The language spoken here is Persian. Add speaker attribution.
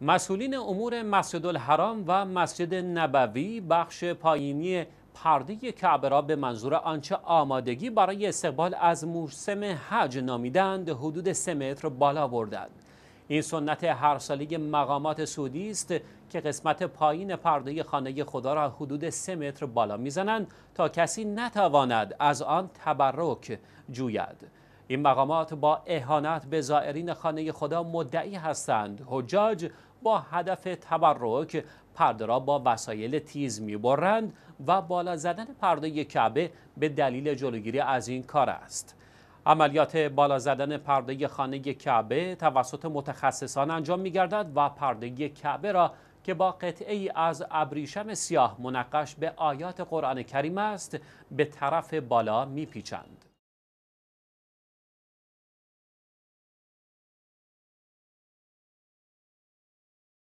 Speaker 1: مسئولین امور مسجد الحرام و مسجد نبوی بخش پایینی پرده کعبه را به منظور آنچه آمادگی برای استقبال از موسم حج نامیدند حدود سه متر بالا بردند این سنت هر سالی مقامات سعودی است که قسمت پایین پرده خانه خدا را حدود سه متر بالا میزنند تا کسی نتواند از آن تبرک جوید این مقامات با اهانت به زائرین خانه خدا مدعی هستند حجاج با هدف تبرک پرده را با وسایل تیز میبرند و بالا زدن پرده کعبه به دلیل جلوگیری از این کار است عملیات بالا زدن پرده خانه کعبه توسط متخصصان انجام می و پرده کعبه را که با قطعه ای از ابریشم سیاه منقش به آیات قرآن کریم است به طرف بالا می